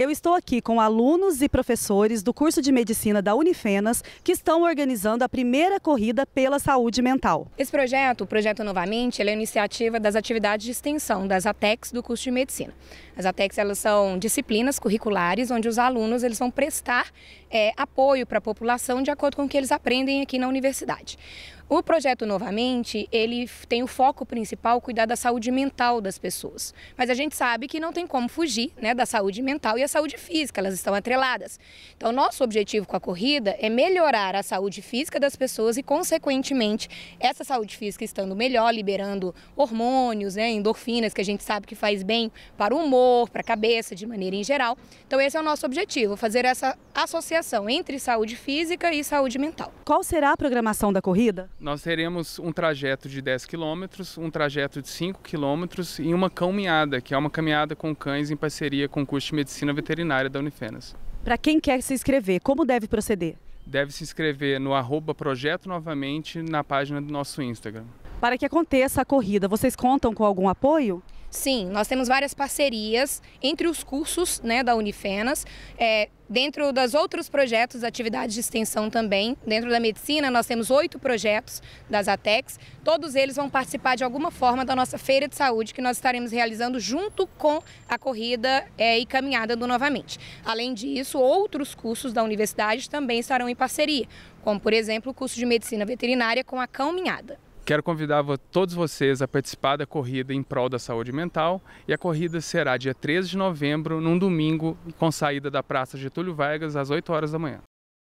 Eu estou aqui com alunos e professores do curso de medicina da Unifenas que estão organizando a primeira corrida pela saúde mental. Esse projeto, o projeto Novamente, é iniciativa das atividades de extensão das ATECs do curso de medicina. As ATECs elas são disciplinas curriculares onde os alunos eles vão prestar é, apoio para a população de acordo com o que eles aprendem aqui na universidade. O projeto Novamente, ele tem o foco principal cuidar da saúde mental das pessoas. Mas a gente sabe que não tem como fugir né, da saúde mental e a saúde física, elas estão atreladas. Então, nosso objetivo com a corrida é melhorar a saúde física das pessoas e, consequentemente, essa saúde física estando melhor, liberando hormônios, né, endorfinas, que a gente sabe que faz bem para o humor, para a cabeça, de maneira em geral. Então, esse é o nosso objetivo, fazer essa associação entre saúde física e saúde mental. Qual será a programação da corrida? Nós teremos um trajeto de 10 quilômetros, um trajeto de 5 quilômetros e uma caminhada, que é uma caminhada com cães em parceria com o curso de medicina veterinária da Unifenas. Para quem quer se inscrever, como deve proceder? Deve se inscrever no arroba projeto novamente na página do nosso Instagram. Para que aconteça a corrida, vocês contam com algum apoio? Sim, nós temos várias parcerias entre os cursos né, da Unifenas, é, dentro dos outros projetos, atividades de extensão também. Dentro da medicina, nós temos oito projetos das ATEX. Todos eles vão participar de alguma forma da nossa feira de saúde que nós estaremos realizando junto com a corrida é, e caminhada do Novamente. Além disso, outros cursos da universidade também estarão em parceria, como, por exemplo, o curso de medicina veterinária com a caminhada. Quero convidar todos vocês a participar da corrida em prol da saúde mental e a corrida será dia 13 de novembro, num domingo, com saída da Praça Getúlio Vargas às 8 horas da manhã.